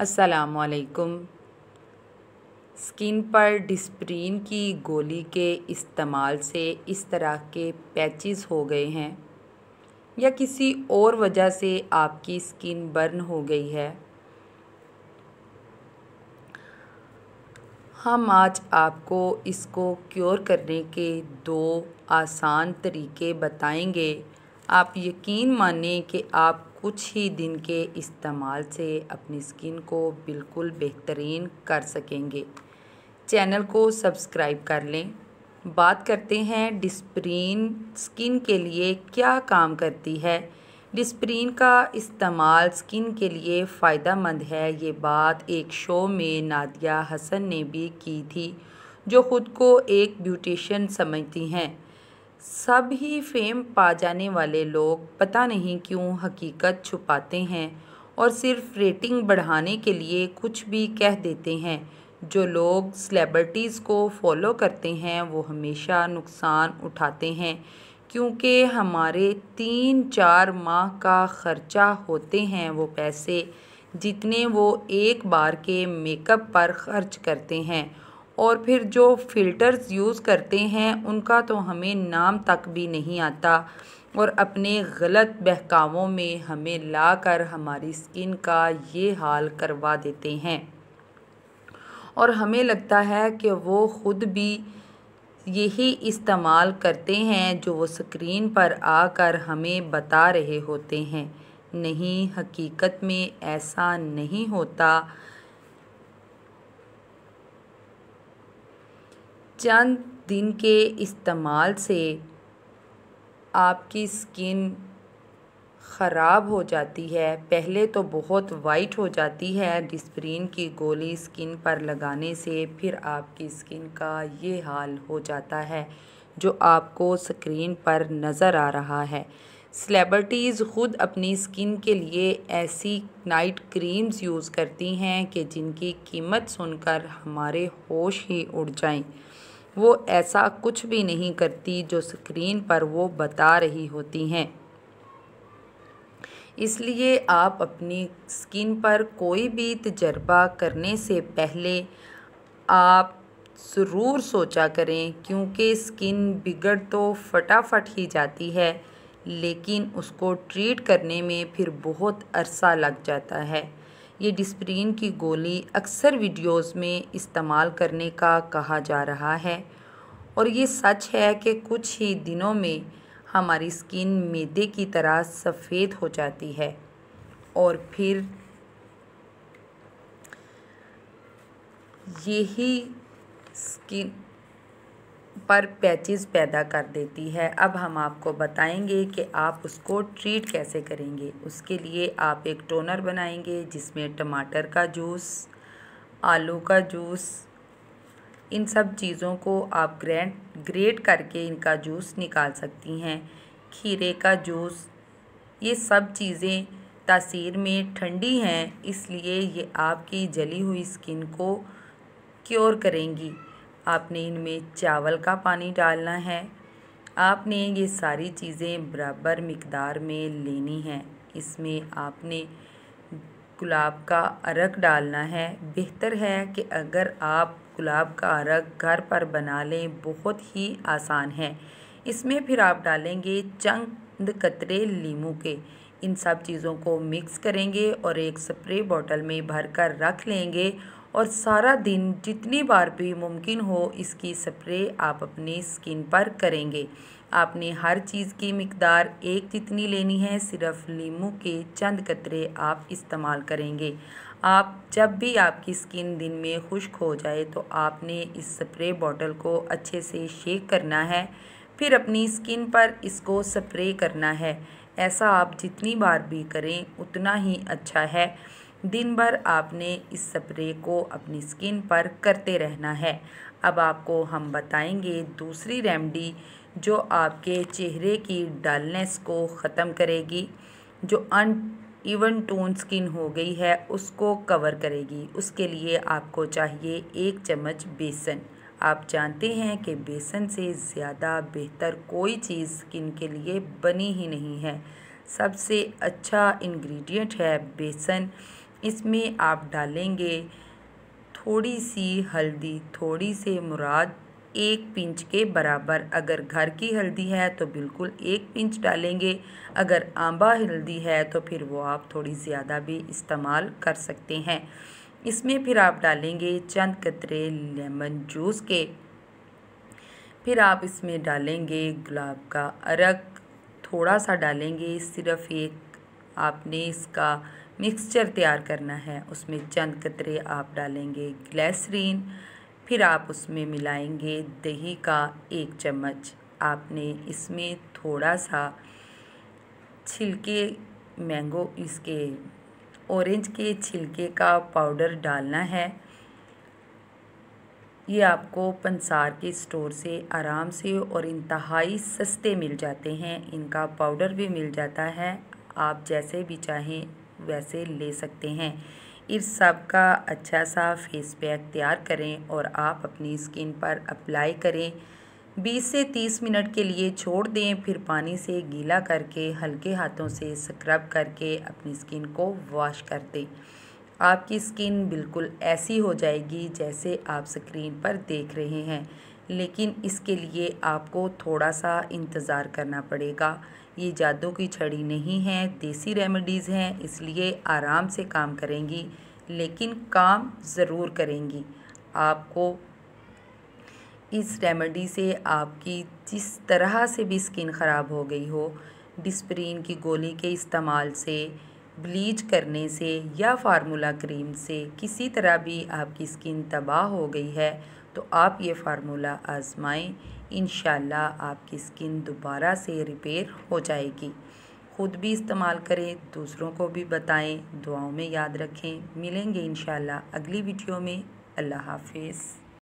असलकुम स्किन पर डिस्प्रीन की गोली के इस्तेमाल से इस तरह के पैचेस हो गए हैं या किसी और वजह से आपकी स्किन बर्न हो गई है हम आज आपको इसको क्योर करने के दो आसान तरीके बताएंगे आप यकीन माने कि आप कुछ ही दिन के इस्तेमाल से अपनी स्किन को बिल्कुल बेहतरीन कर सकेंगे चैनल को सब्सक्राइब कर लें बात करते हैं डिस्प्रीन स्किन के लिए क्या काम करती है डिस्प्रीन का इस्तेमाल स्किन के लिए फ़ायदा मंद है ये बात एक शो में नादिया हसन ने भी की थी जो ख़ुद को एक ब्यूटिशन समझती हैं सब ही फेम पा जाने वाले लोग पता नहीं क्यों हकीकत छुपाते हैं और सिर्फ रेटिंग बढ़ाने के लिए कुछ भी कह देते हैं जो लोग सेलेब्रिटीज़ को फॉलो करते हैं वो हमेशा नुकसान उठाते हैं क्योंकि हमारे तीन चार माह का ख़र्चा होते हैं वो पैसे जितने वो एक बार के मेकअप पर ख़र्च करते हैं और फिर जो फ़िल्टर्स यूज़ करते हैं उनका तो हमें नाम तक भी नहीं आता और अपने गलत बहकावों में हमें ला कर हमारी स्किन का ये हाल करवा देते हैं और हमें लगता है कि वो ख़ुद भी यही इस्तेमाल करते हैं जो वो स्क्रीन पर आकर हमें बता रहे होते हैं नहीं हकीकत में ऐसा नहीं होता चंद दिन के इस्तेमाल से आपकी स्किन ख़राब हो जाती है पहले तो बहुत वाइट हो जाती है डिस्प्रीन की गोली स्किन पर लगाने से फिर आपकी स्किन का ये हाल हो जाता है जो आपको स्क्रीन पर नज़र आ रहा है सेलेब्रिटीज़ ख़ुद अपनी स्किन के लिए ऐसी नाइट क्रीम्स यूज़ करती हैं कि जिनकी कीमत सुनकर हमारे होश ही उड़ जाएं वो ऐसा कुछ भी नहीं करती जो स्क्रीन पर वो बता रही होती हैं इसलिए आप अपनी स्किन पर कोई भी तजर्बा करने से पहले आप ज़रूर सोचा करें क्योंकि स्किन बिगड़ तो फटाफट ही जाती है लेकिन उसको ट्रीट करने में फिर बहुत अरसा लग जाता है ये डिस्प्रीन की गोली अक्सर वीडियोस में इस्तेमाल करने का कहा जा रहा है और ये सच है कि कुछ ही दिनों में हमारी स्किन मैदे की तरह सफ़ेद हो जाती है और फिर यही स्किन पर पैचेस पैदा कर देती है अब हम आपको बताएंगे कि आप उसको ट्रीट कैसे करेंगे उसके लिए आप एक टोनर बनाएंगे जिसमें टमाटर का जूस आलू का जूस इन सब चीज़ों को आप ग्रैंड ग्रेट करके इनका जूस निकाल सकती हैं खीरे का जूस ये सब चीज़ें तासीर में ठंडी हैं इसलिए ये आपकी जली हुई स्किन को क्योर करेंगी आपने इनमें चावल का पानी डालना है आपने ये सारी चीज़ें बराबर मकदार में लेनी हैं इसमें आपने गुलाब का अरक डालना है बेहतर है कि अगर आप गुलाब का अरक घर पर बना लें बहुत ही आसान है इसमें फिर आप डालेंगे चंद कतरे लीमू के इन सब चीज़ों को मिक्स करेंगे और एक स्प्रे बॉटल में भरकर रख लेंगे और सारा दिन जितनी बार भी मुमकिन हो इसकी स्प्रे आप अपनी स्किन पर करेंगे आपने हर चीज़ की मकदार एक जितनी लेनी है सिर्फ लीमू के चंद कतरे आप इस्तेमाल करेंगे आप जब भी आपकी स्किन दिन में खुश्क हो जाए तो आपने इस स्प्रे बॉटल को अच्छे से शेक करना है फिर अपनी स्किन पर इसको स्प्रे करना है ऐसा आप जितनी बार भी करें उतना ही अच्छा है दिन भर आपने इस स्प्रे को अपनी स्किन पर करते रहना है अब आपको हम बताएंगे दूसरी रेमडी जो आपके चेहरे की डलनेस को ख़त्म करेगी जो अन इवन टोन स्किन हो गई है उसको कवर करेगी उसके लिए आपको चाहिए एक चम्मच बेसन आप जानते हैं कि बेसन से ज़्यादा बेहतर कोई चीज़ स्किन के लिए बनी ही नहीं है सबसे अच्छा इंग्रेडिएंट है बेसन इसमें आप डालेंगे थोड़ी सी हल्दी थोड़ी से मुराद एक पिंच के बराबर अगर घर की हल्दी है तो बिल्कुल एक पिंच डालेंगे अगर आंबा हल्दी है तो फिर वो आप थोड़ी ज़्यादा भी इस्तेमाल कर सकते हैं इसमें फिर आप डालेंगे चंद कतरे लेमन जूस के फिर आप इसमें डालेंगे गुलाब का अरक थोड़ा सा डालेंगे सिर्फ़ एक आपने इसका मिक्सचर तैयार करना है उसमें चंद कतरे आप डालेंगे ग्लैसरीन फिर आप उसमें मिलाएंगे दही का एक चम्मच आपने इसमें थोड़ा सा छिलके मैंगो इसके ऑरेंज के छिलके का पाउडर डालना है ये आपको पंसार के स्टोर से आराम से और इंतहाई सस्ते मिल जाते हैं इनका पाउडर भी मिल जाता है आप जैसे भी चाहें वैसे ले सकते हैं इस सब का अच्छा सा फेस पैक तैयार करें और आप अपनी स्किन पर अप्लाई करें 20 से 30 मिनट के लिए छोड़ दें फिर पानी से गीला करके हल्के हाथों से स्क्रब करके अपनी स्किन को वॉश कर दें आपकी स्किन बिल्कुल ऐसी हो जाएगी जैसे आप स्क्रीन पर देख रहे हैं लेकिन इसके लिए आपको थोड़ा सा इंतज़ार करना पड़ेगा ये जादू की छड़ी नहीं है देसी रेमेडीज़ हैं इसलिए आराम से काम करेंगी लेकिन काम ज़रूर करेंगी आपको इस रेमेडी से आपकी जिस तरह से भी स्किन ख़राब हो गई हो डिस्प्रीन की गोली के इस्तेमाल से ब्लीच करने से या फार्मूला क्रीम से किसी तरह भी आपकी स्किन तबाह हो गई है तो आप ये फार्मूला आजमाएं इन आपकी स्किन दोबारा से रिपेयर हो जाएगी ख़ुद भी इस्तेमाल करें दूसरों को भी बताएं दुआओं में याद रखें मिलेंगे इन अगली वीडियो में अल्लाह हाफिज़